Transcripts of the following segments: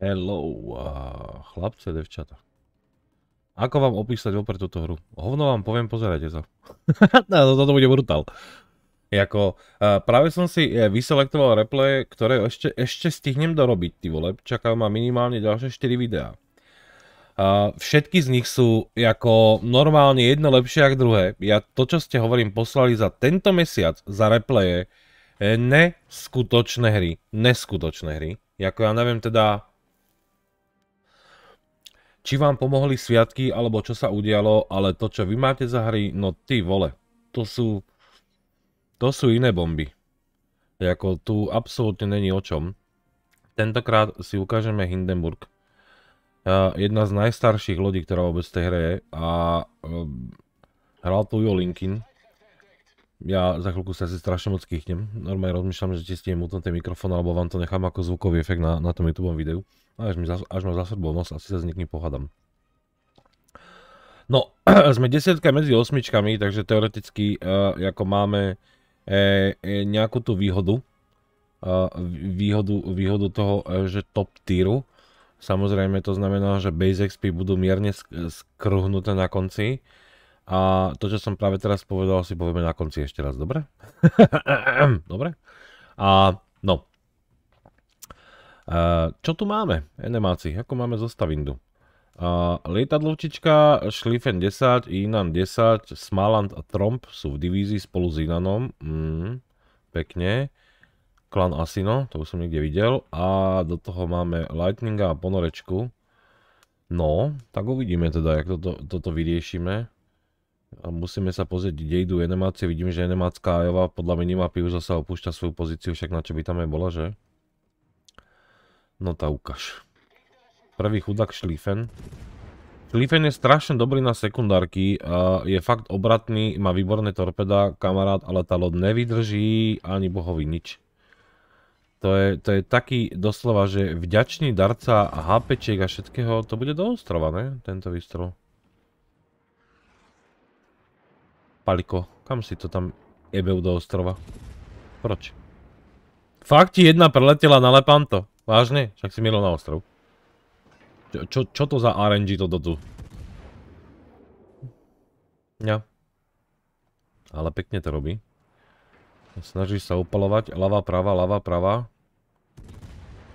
Hello, uh, chlapce, devčata. Ako vám opísať opäť túto hru? Hovno vám poviem, pozerajte sa. No, no, toto bude brutál. Jako, uh, práve som si eh, vyselektoval replay, ktoré ešte, ešte stihnem dorobiť, ty vole. Čakajú ma minimálne ďalšie 4 videá. všetky z nich sú ako normálne jedno lepšie ako druhé. Ja to, čo ste hovorím, poslali za tento mesiac, za replaye, eh, neskutočné hry. Neskutočné hry. Jako ja neviem teda, či vám pomohli sviatky alebo čo sa udialo, ale to, čo vy máte za hry, no ty vole, to sú, to sú iné bomby. Jako tu absolútne není o čom. Tentokrát si ukážeme Hindenburg. Jedna z najstarších lodí, ktorá vôbec v tej hre je a um, hral tu Jo Linkin. Ja za chvíľku sa asi strašne moc kýchnem. Normálne rozmýšľam, že ti stiem utnutý mikrofón alebo vám to nechám ako zvukový efekt na, na tom YouTube videu. No, až, mi zas, až ma zasrbol nos, asi sa s niekým pohádam. No, sme desiatka medzi osmičkami, takže teoreticky uh, ako máme uh, nejakú tú výhodu. Uh, výhodu, výhodu toho, že top tieru. Samozrejme to znamená, že base XP budú mierne skruhnuté na konci. A to, čo som práve teraz povedal, si povieme na konci ešte raz, dobre? dobre? A no, čo tu máme, enemáci? Ako máme zostavindu? Lietadlovčička, Schlieffen 10, Inan 10, Smaland a Tromp sú v divízii spolu s Inanom. Mm, pekne. Klan Asino, to už som niekde videl. A do toho máme Lightninga a Ponorečku. No, tak uvidíme teda, jak toto, vyriešime. musíme sa pozrieť, kde idú enemácie. Vidím, že enemácká Ajova podľa minimapy už zase opúšťa svoju pozíciu, však na čo by tam aj bola, že? No tá ukáž. Prvý chudák Schlieffen. Schlieffen je strašne dobrý na sekundárky, je fakt obratný, má výborné torpeda, kamarát, ale tá loď nevydrží ani bohovi nič. To je, taký doslova, že vďačný darca HPček a všetkého, to bude do ostrova, ne? Tento výstrov. Paliko, kam si to tam jebeu do ostrova? Proč? Fakt ti jedna preletela na Lepanto. Vážne? Však si mieril na ostrov. Čo, čo, čo to za RNG to tu? Ja. Ale pekne to robí. Snaží sa upalovať. Lava, prava, lava, prava.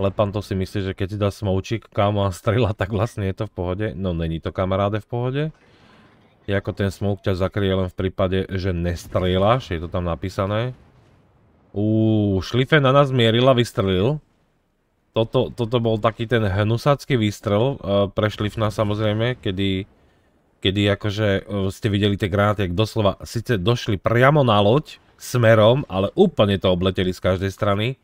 Lepan to si myslí, že keď si dá smoučík kámo a strela, tak vlastne je to v pohode. No není to kamaráde v pohode. Je ako ten smoke ťa zakrie len v prípade, že nestrieľaš, je to tam napísané. Uuu, šlife na nás mierila, vystrelil toto, toto bol taký ten hnusácky výstrel uh, pre Šlifna samozrejme, kedy, kedy akože uh, ste videli tie granáty, jak doslova síce došli priamo na loď smerom, ale úplne to obleteli z každej strany.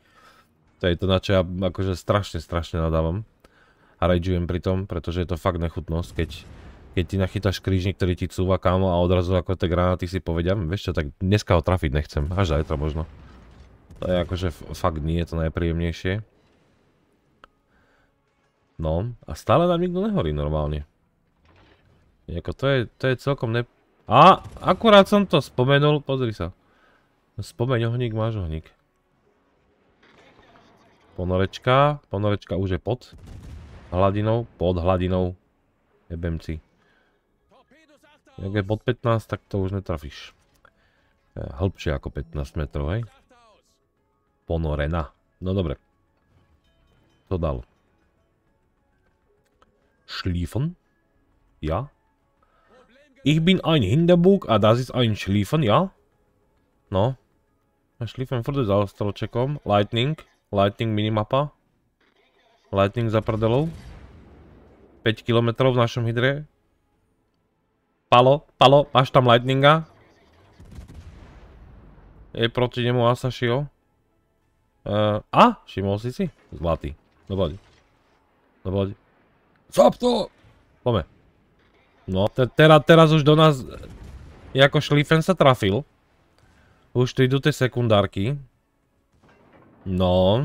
To je to, na čo ja akože strašne, strašne nadávam. A rageujem pri tom, pretože je to fakt nechutnosť, keď, keď ti nachytáš krížnik, ktorý ti cúva kámo a odrazu ako tie granáty si povedia, vieš čo, tak dneska ho trafiť nechcem, až zajtra možno. To je akože fakt nie je to najpríjemnejšie. No, a stále nám nikto nehorí normálne. Jako to je, to je celkom ne... A, akurát som to spomenul, pozri sa. Spomeň ohník, máš ohník. Ponorečka, ponorečka už je pod hladinou, pod hladinou. Jebem si. Jak je pod 15, tak to už netrafíš. E, hĺbšie ako 15 metrov, hej? Ponorena. No dobre. To dalo. Schliefen? Ja. Ich bin ein Hinderbug, a ah, das ist ein Schliefen, ja. No. Schliefen furt za ostrolčekom. Lightning. Lightning minimapa. Lightning za prdelou. 5 km v našom hydre. Palo, palo, máš tam lightninga. Je proti nemu Asashio. Uh, a, všimol si si? Zlatý. Dobrať. Dobrať. Cop to! Pome. No, te, teraz, teraz už do nás... Jako šlífen sa trafil. Už tu idú tie sekundárky. No.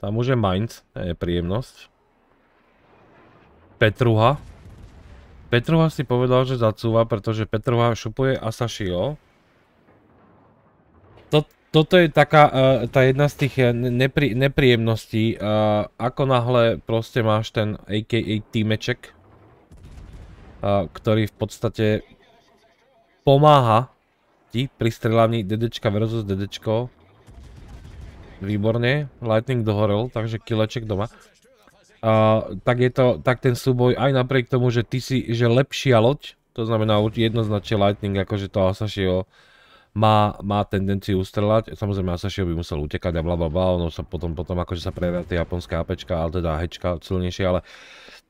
Tam už je Mainz, je príjemnosť. Petruha. Petruha si povedal, že zacúva, pretože Petruha šupuje Asashio toto je taká, uh, tá jedna z tých e, nepríjemností, uh, ako náhle proste máš ten aka týmeček, uh, ktorý v podstate pomáha ti pri strelaní dedečka versus dedečko. Výborne, Lightning dohorel, takže killeček doma. Uh, tak je to, tak ten súboj aj napriek tomu, že ty si, že lepšia loď, to znamená jednoznačne Lightning akože to Asashio má, má tendenciu strelať. Samozrejme, Asashi by musel utekať a blablabla, ono sa potom, potom akože sa prejavia tie japonské APčka, ale teda hečka silnejšie, ale,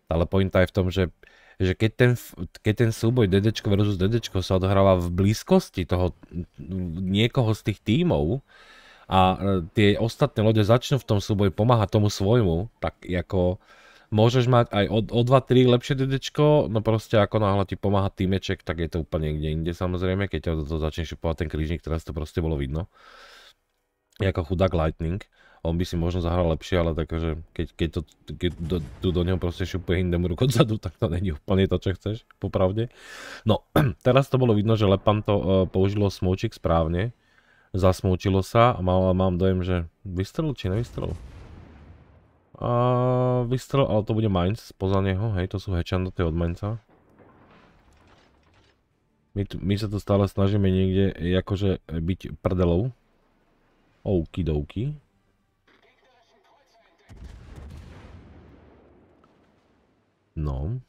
ale pointa je v tom, že že keď ten, keď ten súboj DD versus DD sa odohráva v blízkosti toho niekoho z tých tímov a e, tie ostatné lode začnú v tom súboji pomáhať tomu svojmu, tak ako môžeš mať aj o, o 2-3 lepšie dedečko, no proste ako náhle ti pomáha týmeček, tak je to úplne niekde inde samozrejme, keď ťa to, začne šupovať ten krížnik, teraz to proste bolo vidno. Jako chudák Lightning. On by si možno zahral lepšie, ale takže keď, keď, to, keď do, tu do neho proste šupuje Hindemu ruku odzadu, tak to není úplne to, čo chceš, popravde. No, teraz to bolo vidno, že Lepan to uh, použilo smoučik správne, Zasmúčilo sa a mal, mám dojem, že vystrelil či nevystrelil. A vystrel, ale to bude Mainz spoza neho, hej, to sú hečandoty od Mainza. My, tu, my sa tu stále snažíme niekde e, akože e, byť prdelou. Ouky douky. No.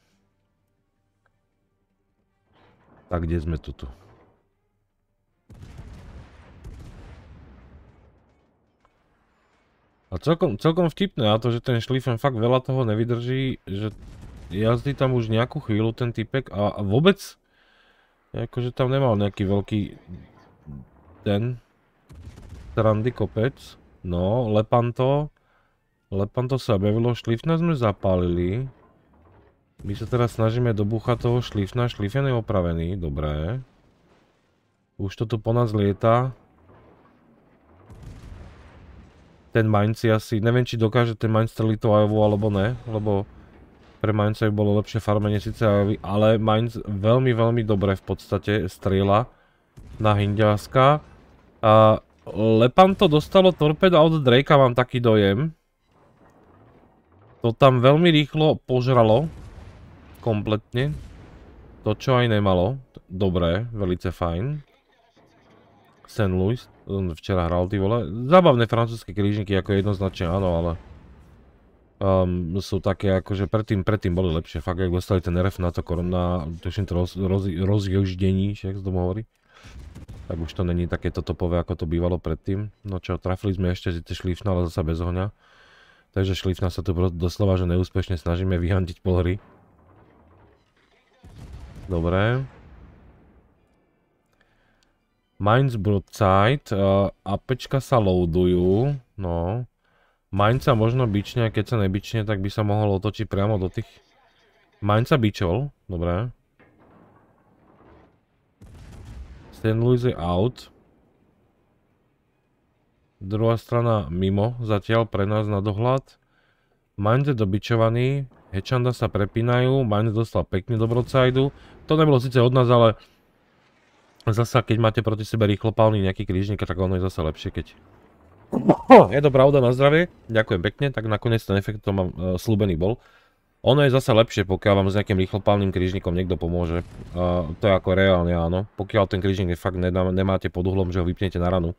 Tak kde sme tu tu? A celkom, celkom vtipné na to, že ten šlifen fakt veľa toho nevydrží, že jazdí tam už nejakú chvíľu ten typek a, a vôbec akože tam nemal nejaký veľký ten strandy kopec. No, Lepanto. Lepanto sa objavilo, šlifna sme zapálili. My sa teraz snažíme dobúchať toho šlifna, šlifen je opravený, dobré. Už to tu po nás lieta ten Mainz asi, neviem či dokáže ten Mainz Litovajovú alebo ne, lebo pre Mainz by bolo lepšie farmenie síce, ale Mainz veľmi, veľmi dobre v podstate strieľa na Hindiaska. A e, Lepanto dostalo torpedo od Drakea, mám taký dojem. To tam veľmi rýchlo požralo. Kompletne. To, čo aj nemalo. Dobré, velice fajn. St. Louis, on včera hral, ty vole. Zábavné francúzske krížniky, ako jednoznačne áno, ale um, sú také ako, že predtým, predtým boli lepšie. Fakt, ak dostali ten RF na to korona, tuším to roz, roz, rozjoždení, však z domu hovorí. Tak už to není takéto topové, ako to bývalo predtým. No čo, trafili sme ešte tie šlifna, ale zasa bez ohňa. Takže šlifna sa tu doslova, že neúspešne snažíme vyhandiť pol hry. Dobre. Mines Broadside, uh, apečka sa loadujú, no. Mine sa možno bične a keď sa nebične, tak by sa mohol otočiť priamo do tých... Mine sa byčol, dobré. St. Louis je out. Druhá strana mimo, zatiaľ pre nás na dohľad. Mine je dobičovaný, Hečanda sa prepínajú, Mines dostal pekne do Broadsideu. To nebolo síce od nás, ale Zasa, keď máte proti sebe rýchlopálny nejaký krížnik, tak ono je zase lepšie, keď... Je to pravda, na zdravie, ďakujem pekne, tak nakoniec ten efekt to mám e, slúbený bol. Ono je zase lepšie, pokiaľ vám s nejakým rýchlopálnym krížnikom niekto pomôže. E, to je ako reálne áno. Pokiaľ ten krížnik je fakt nemáte pod uhlom, že ho vypnete na ranu.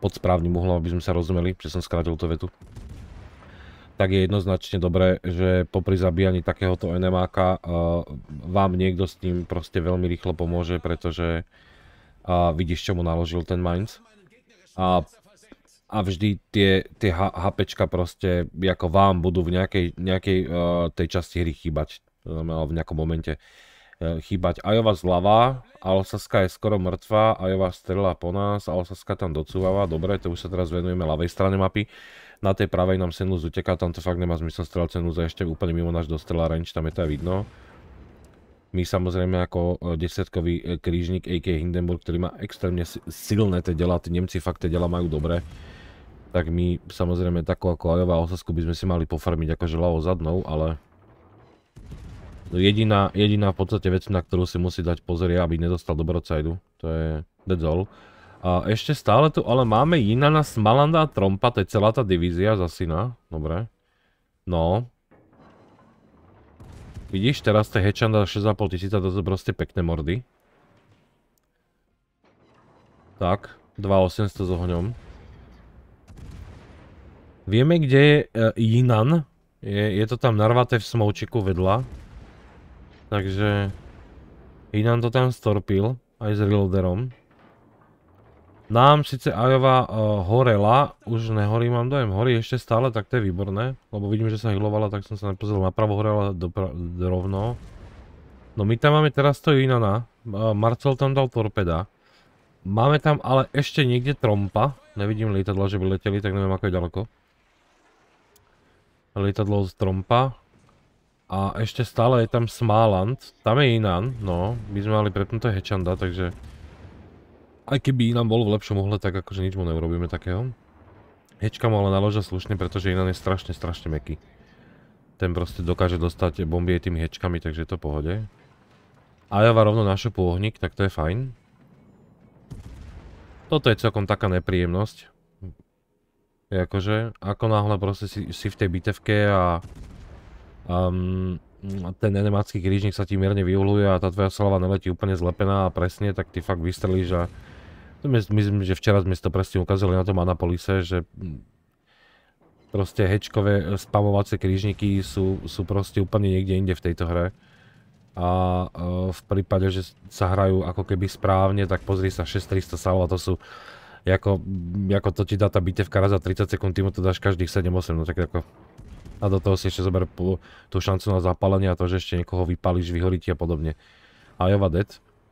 Pod správnym uhlom, aby sme sa rozumeli, že som skrátil tú vetu tak je jednoznačne dobré, že popri zabíjaní takéhoto NMAK eh, vám niekto s ním proste veľmi rýchlo pomôže, pretože eh, vidíš, čo mu naložil ten Mainz. A, a vždy tie, tie HPčka proste ako vám budú v nejakej, nejakej eh, tej časti hry chýbať v nejakom momente. E, chýbať. Ajova zľava, Alsaska je skoro mŕtva, Ajova strela po nás, Alsaska tam docúvava, dobre, to už sa teraz venujeme ľavej strane mapy. Na tej pravej nám Senus uteká, tam to fakt nemá zmysel strelať Senus ešte úplne mimo náš strela range, tam je to aj vidno. My samozrejme ako e, desiatkový e, krížnik AK Hindenburg, ktorý má extrémne silné tie dela, tí Nemci fakt tie dela majú dobre tak my samozrejme takú ako Ajová Osasku by sme si mali pofarmiť akože ľavo zadnou, ale No, jediná, jediná v podstate vec, na ktorú si musí dať pozor je, aby nedostal do Brocajdu. To je dead all. A ešte stále tu ale máme na Smalanda a Trompa, to je celá tá divízia za syna. Dobre. No. Vidíš, teraz tie Hečanda 6,5 tisíca, to sú proste pekné mordy. Tak, 2,800 s ohňom. Vieme, kde je e, Jinan. Je, je to tam narvaté v smoučiku vedľa. Takže... I nám to tam storpil, aj s reloaderom. Nám síce Ajova uh, e, horela, už nehorí mám dojem, horí ešte stále, tak to je výborné. Lebo vidím, že sa hilovala, tak som sa nepozrel napravo, horela rovno. No my tam máme teraz to Inana, uh, e, Marcel tam dal torpeda. Máme tam ale ešte niekde trompa, nevidím lietadla, že by leteli, tak neviem ako je ďaleko. Lietadlo z trompa, a ešte stále je tam Smáland. Tam je Inan, no. My sme mali prepnuté Hečanda, takže... Aj keby Inan bol v lepšom uhle, tak akože nič mu neurobíme takého. Hečka mu ale naložia slušne, pretože Inan je strašne, strašne meký. Ten proste dokáže dostať bombie tými hečkami, takže je to pohode. Ajava rovno našu pôhnik, tak to je fajn. Toto je celkom taká nepríjemnosť. Je akože, ako náhle proste si v tej bitevke a Um, ten enemácky krížnik sa ti mierne vyhľuje a tá tvoja slava neletí úplne zlepená a presne, tak ty fakt vystrelíš a myslím, že včera sme si to presne ukázali na tom Anapolise, že proste hečkové spamovacie krížniky sú, sú proste úplne niekde inde v tejto hre a e, v prípade, že sa hrajú ako keby správne, tak pozri sa 6300 sal a to sú ako, ako to ti dá tá bitevka raz za 30 sekúnd, ty mu to dáš každých 7-8, no tak ako a do toho si ešte zober tú šancu na zapálenie a to, že ešte niekoho vypálíš, vyhoríte a podobne. Iowa Dead,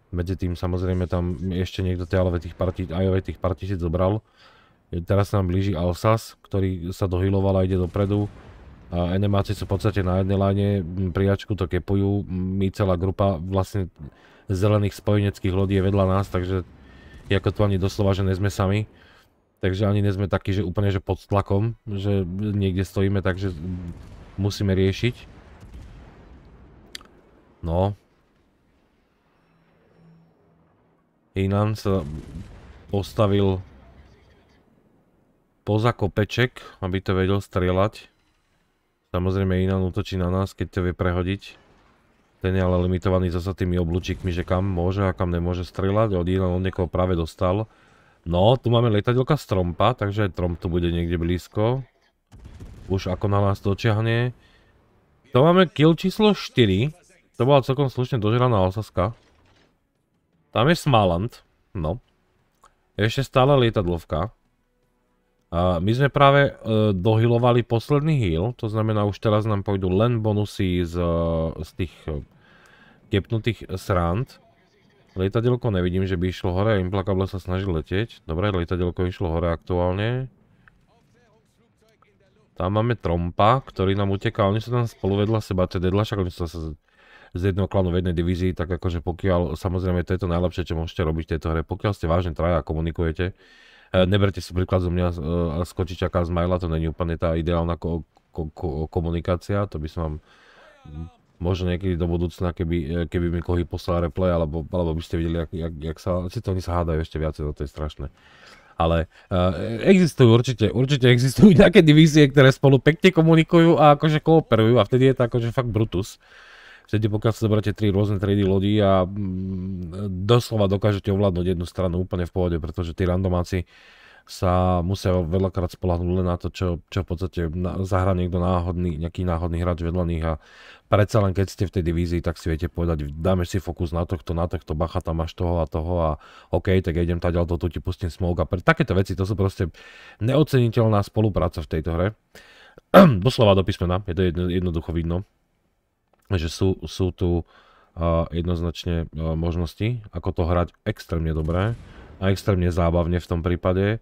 medzi tým samozrejme tam ešte niekto tie tých partí, Iowa tých partí si zobral. Teraz nám blíži Alsas, ktorý sa dohyloval a ide dopredu. A sú v podstate na jednej line, prijačku to kepujú, my celá grupa vlastne zelených spojeneckých lodí je vedľa nás, takže ako to ani doslova, že nezme sami. Takže ani nie sme takí, že úplne že pod tlakom, že niekde stojíme, takže musíme riešiť. No. Inan sa postavil poza kopeček, aby to vedel strieľať. Samozrejme Inan útočí na nás, keď to vie prehodiť. Ten je ale limitovaný zasa tými oblúčikmi, že kam môže a kam nemôže strieľať. Od Inan od niekoho práve dostal. No, tu máme lietadielka z Trompa, takže aj Tromp tu bude niekde blízko. Už ako na nás to To máme kill číslo 4. To bola celkom slušne dožraná osaska. Tam je Smaland. No. Ešte stále lietadlovka. A my sme práve e, dohilovali posledný heal, to znamená už teraz nám pôjdu len bonusy z, z tých e, kepnutých srand. Lietadielko nevidím, že by išlo hore, implakable sa snaží letieť. Dobre, lietadielko išlo hore aktuálne. Tam máme Trompa, ktorý nám uteká, oni sa tam spolu vedľa seba, to je Dedlašak, oni sa z jednoho klanu v jednej divízii, tak akože pokiaľ, samozrejme to je to najlepšie, čo môžete robiť v tejto hre, pokiaľ ste vážne traja a komunikujete, eh, neberte si príklad zo mňa z eh, Kočičaka z Maila, to není úplne tá ideálna komunikácia, to by som vám možno niekedy do budúcna, keby, e, keby mi Kohy poslal replay, alebo, alebo by ste videli, jak, jak, jak sa, si to oni sa hádajú ešte viacej, no to je strašné. Ale uh, existujú určite, určite existujú nejaké divízie, ktoré spolu pekne komunikujú a akože kooperujú a vtedy je to akože fakt Brutus. Vtedy pokiaľ sa zoberáte tri rôzne triedy lodí a mm, doslova dokážete ovládnuť jednu stranu úplne v pohode, pretože tí randomáci uh, sa musia veľakrát spolahnúť len na to, čo, čo v podstate zahra niekto náhodný, nejaký náhodný hráč vedľa nich a predsa len keď ste v tej divízii, tak si viete povedať, dáme si fokus na tohto, na tohto, bacha tam máš toho a toho a OK, tak idem tá ďalto, tu ti pustím smoke a pre takéto veci, to sú proste neoceniteľná spolupráca v tejto hre. Doslova do písmena, je to jedno, jednoducho vidno, že sú, sú tu uh, jednoznačne uh, možnosti, ako to hrať extrémne dobré a extrémne zábavne v tom prípade.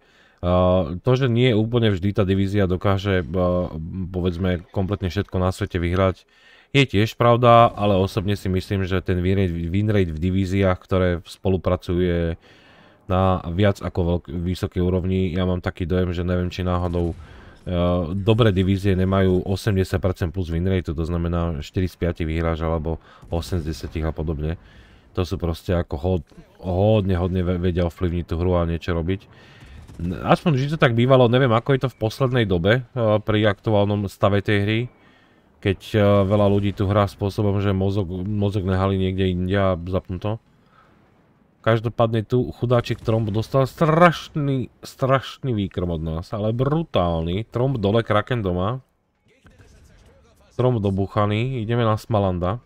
to, že nie úplne vždy tá divízia dokáže, povedzme, kompletne všetko na svete vyhrať, je tiež pravda, ale osobne si myslím, že ten win rate v divíziách, ktoré spolupracuje na viac ako veľk- vysokej úrovni, ja mám taký dojem, že neviem, či náhodou dobré divízie nemajú 80% plus win rate, to znamená 4 z 5 vyhráš alebo 8 z 10 a podobne. Uh, to sú proste ako hod, hodne, hodne vedia ovplyvniť tú hru a niečo robiť. Aspoň vždy to tak bývalo, neviem ako je to v poslednej dobe e, pri aktuálnom stave tej hry, keď e, veľa ľudí tu hrá spôsobom, že mozog, mozog nehali niekde inde a zapnú to. Každopádne tu chudáčik Tromb dostal strašný, strašný výkrm od nás, ale brutálny. Tromb dole, Kraken doma. Tromb dobuchaný, ideme na Smalanda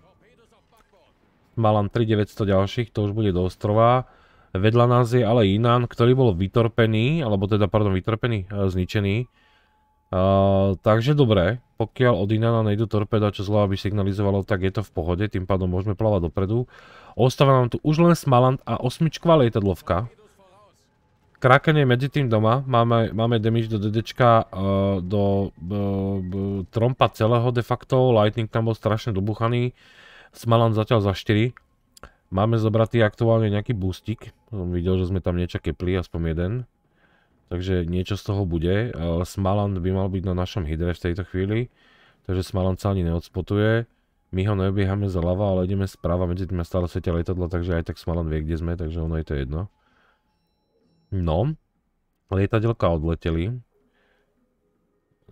má len 3900 ďalších, to už bude do ostrova. Vedľa nás je ale Inan, ktorý bol vytorpený, alebo teda, pardon, vytorpený, e, zničený. Uh, takže dobre, pokiaľ od Inana nejdu torpeda, čo zľava by signalizovalo, tak je to v pohode, tým pádom môžeme plávať dopredu. Ostáva nám tu už len Smaland a osmičková lietadlovka. Kraken je medzi tým doma, máme, máme damage do DDčka, uh, e, do uh, trompa celého de facto, Lightning tam bol strašne dobuchaný. Smalan zatiaľ za 4. Máme zobratý aktuálne nejaký boostik. Som videl, že sme tam niečo kepli, aspoň jeden. Takže niečo z toho bude. E, Smalan by mal byť na našom hydre v tejto chvíli. Takže Smalan sa ani neodspotuje. My ho za lava, ale ideme správa, medzi tým stále svetia lietadla, takže aj tak Smalan vie, kde sme, takže ono je to jedno. No, lietadelka odleteli.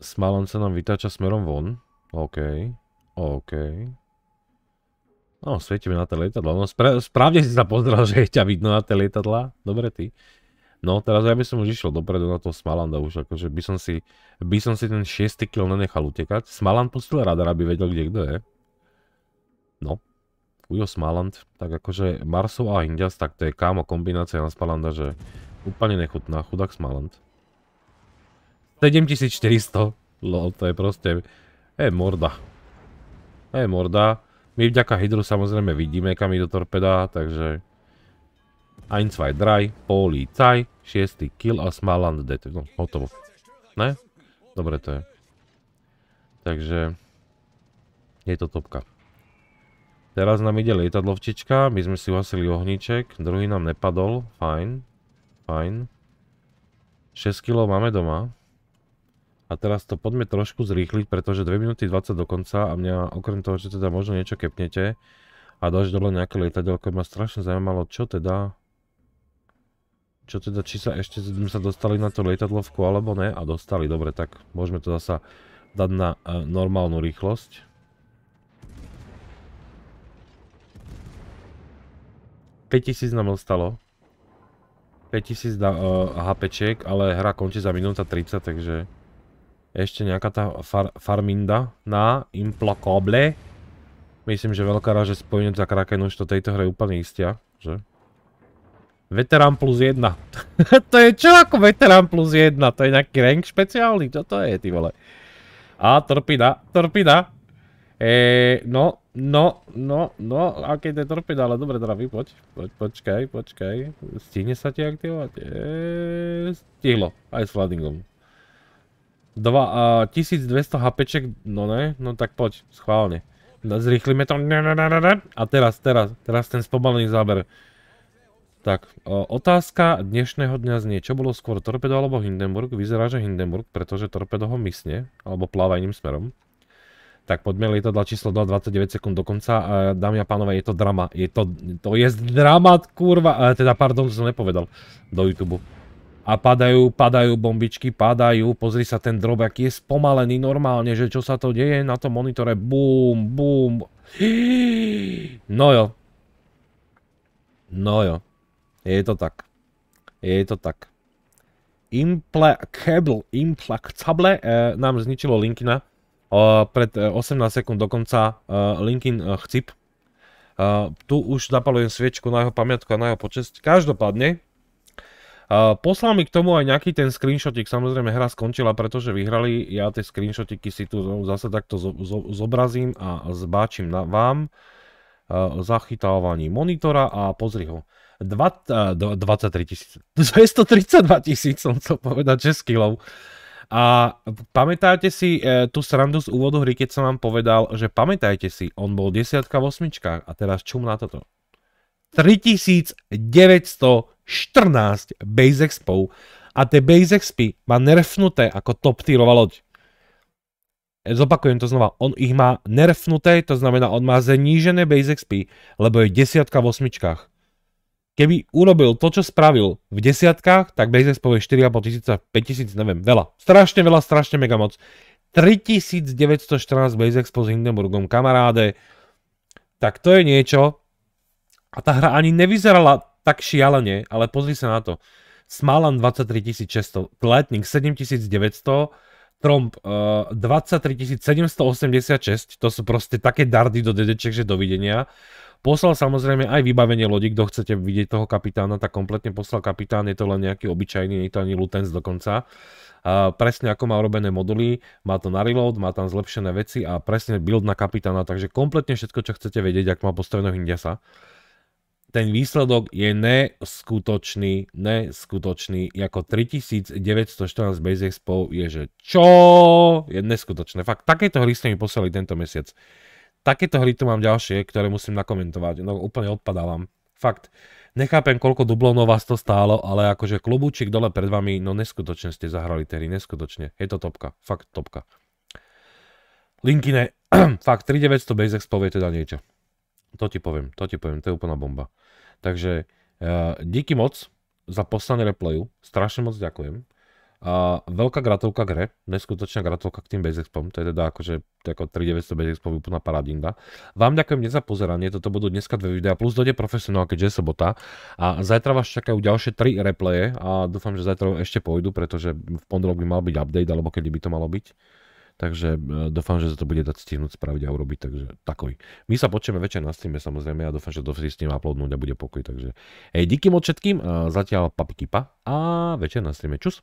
Smalan sa nám vytáča smerom von. OK, OK. No, svietime na tie lietadla. No, spra- správne si sa pozrel, že je ťa vidno na tie lietadla. Dobre ty. No, teraz ja by som už išiel dopredu na toho Smalanda už, akože by som si, by som si ten 6 kill nenechal utekať. Smaland pustil radar, aby vedel, kde kto je. No. Ujo Smaland, tak akože Marsov a Indias, tak to je kámo kombinácia na Smalanda, že úplne nechutná, chudák Smaland. 7400, lol, to je proste, je morda. Je morda, my vďaka hydru samozrejme vidíme, kam do torpeda, takže... 1, 2, 3, policaj, 6. kill a smaland dead. No, hotovo. Ne? Dobre to je. Takže... Je to topka. Teraz nám ide lietadlovčička, my sme si uhasili ohníček, druhý nám nepadol, fajn, fajn. 6 kg máme doma. A teraz to poďme trošku zrýchliť, pretože 2 minúty 20 dokonca a mňa okrem toho, že teda možno niečo kepnete a dáš dole nejaké lietadielko, ma strašne zaujímalo, čo teda... Čo teda, či sa ešte sme sa dostali na to lietadlovku alebo ne? A dostali, dobre, tak môžeme to zasa dať na e, normálnu rýchlosť. tisíc nám ostalo. 5000 uh, HPček, ale hra končí za minúta 30, takže... Ešte nejaká tá far, farminda na implakable. Myslím, že veľká ráža že spojenec za Kraken už to tejto hre úplne istia, že? Veterán plus 1. to je čo ako veterán plus 1? To je nejaký rank špeciálny? Čo to je, ty vole? A, torpida, torpida. Eee, no, no, no, no, aké to je torpida, ale dobre, teda vypoď. Poď, počkaj, počkaj. Stihne sa ti aktivovať? Eee, stihlo, aj s Fladingom. Dva, a 1200 HP, no ne, no tak poď, schválne. Zrýchlime to. A teraz, teraz, teraz ten spomalený záber. Tak, otázka dnešného dňa znie, čo bolo skôr torpedo alebo Hindenburg? Vyzerá, že Hindenburg, pretože torpedo ho mysne, alebo pláva iným smerom. Tak poďme lietadla číslo 2, 29 sekúnd dokonca. Dámy a pánové, je to drama. Je to, to je drama, kurva. Teda, pardon, som nepovedal. Do YouTube a padajú, padajú bombičky, padajú, pozri sa ten drob, aký je spomalený normálne, že čo sa to deje na tom monitore, bum, bum. No jo. No jo. Je to tak. Je to tak. Implacable, implacable eh, nám zničilo Linkina eh, pred 18 eh, sekúnd dokonca eh, Linkin chcip. tu už zapalujem sviečku na jeho pamiatku a na jeho počest. Každopádne, Poslal mi k tomu aj nejaký ten screenshotik, samozrejme hra skončila, pretože vyhrali, ja tie screenshotiky si tu zase takto zo, zo, zobrazím a zbáčim na vám zachytávaní monitora a pozri ho. 23 tisíc. 232 tisíc som chcel povedať kilov. A pamätáte si e, tú srandu z úvodu hry, keď som vám povedal, že pamätajte si, on bol desiatka v osmičkách a teraz čum na toto. 3914 base expov a tie base expy má nerfnuté ako top tierová loď. E, zopakujem to znova, on ich má nerfnuté, to znamená on má znížené base expy, lebo je desiatka v osmičkách. Keby urobil to, čo spravil v desiatkách, tak base expov je 4,5 tisíca, 5 tisíc, neviem, veľa. Strašne veľa, strašne mega moc. 3914 base expo s Hindenburgom, kamaráde, tak to je niečo, a tá hra ani nevyzerala tak šialene, ale pozri sa na to. Smalan 23600 Lightning 7900, Tromp uh, to sú proste také dardy do dedeček, že dovidenia. Poslal samozrejme aj vybavenie lodi, kto chcete vidieť toho kapitána, tak kompletne poslal kapitán, je to len nejaký obyčajný, nie je to ani Lutens dokonca. Uh, presne ako má urobené moduly, má to na reload, má tam zlepšené veci a presne build na kapitána, takže kompletne všetko, čo chcete vedieť, ak má postaveného Indiasa. sa ten výsledok je neskutočný, neskutočný, ako 3914 Base Expo je, že čo? Je neskutočné. Fakt, takéto hry ste mi poslali tento mesiac. Takéto hry tu mám ďalšie, ktoré musím nakomentovať. No úplne odpadávam. Fakt, nechápem, koľko dublónov vás to stálo, ale akože klobúčik dole pred vami, no neskutočne ste zahrali tedy, neskutočne. Je to topka, fakt topka. ne, fakt 3900 Base Expo je teda niečo. To ti poviem, to ti poviem, to je úplná bomba. Takže uh, díky moc za poslanie replayu, strašne moc ďakujem. A uh, veľká gratovka k hre, neskutočná gratovka k tým Basexpom, to je teda akože ako 3900 Basexpo úplná paradinda. Vám ďakujem dnes za pozeranie, toto budú dneska dve videá, plus dojde profesionál, keďže je sobota. A zajtra vás čakajú ďalšie tri replaye a dúfam, že zajtra ešte pôjdu, pretože v pondelok by mal byť update, alebo kedy by to malo byť. Takže e, dúfam, že sa to bude dať stihnúť spraviť a urobiť, takže takoj. My sa počujeme večer na streame samozrejme a dúfam, že to si s tým uploadnúť a bude pokoj, takže hej, díky moc všetkým, e, zatiaľ papikipa a večer na streame, čus.